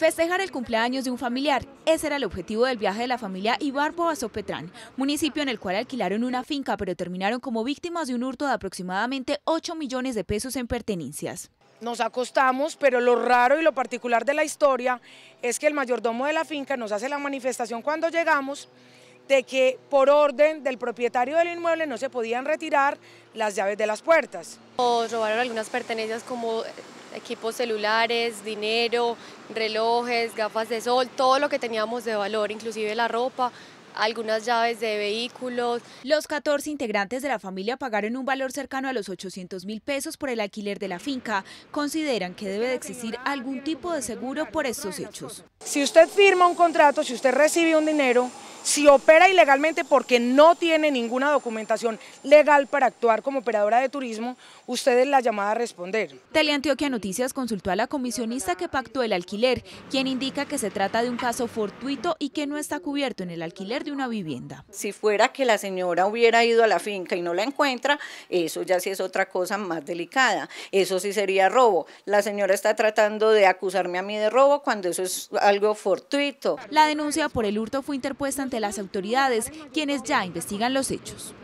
Festejar el cumpleaños de un familiar, ese era el objetivo del viaje de la familia Ibarbo a Sopetrán, municipio en el cual alquilaron una finca, pero terminaron como víctimas de un hurto de aproximadamente 8 millones de pesos en pertenencias. Nos acostamos, pero lo raro y lo particular de la historia es que el mayordomo de la finca nos hace la manifestación cuando llegamos de que por orden del propietario del inmueble no se podían retirar las llaves de las puertas. O robaron algunas pertenencias como equipos celulares, dinero, relojes, gafas de sol, todo lo que teníamos de valor, inclusive la ropa, algunas llaves de vehículos. Los 14 integrantes de la familia pagaron un valor cercano a los 800 mil pesos por el alquiler de la finca. Consideran que debe de existir algún tipo de seguro por estos hechos. Si usted firma un contrato, si usted recibe un dinero, si opera ilegalmente porque no tiene ninguna documentación legal para actuar como operadora de turismo, usted es la llamada a responder. Teleantioquia Noticias consultó a la comisionista que pactó el alquiler, quien indica que se trata de un caso fortuito y que no está cubierto en el alquiler de una vivienda. Si fuera que la señora hubiera ido a la finca y no la encuentra, eso ya sí es otra cosa más delicada. Eso sí sería robo. La señora está tratando de acusarme a mí de robo cuando eso es algo fortuito. La denuncia por el hurto fue interpuesta en de las autoridades, quienes ya investigan los hechos.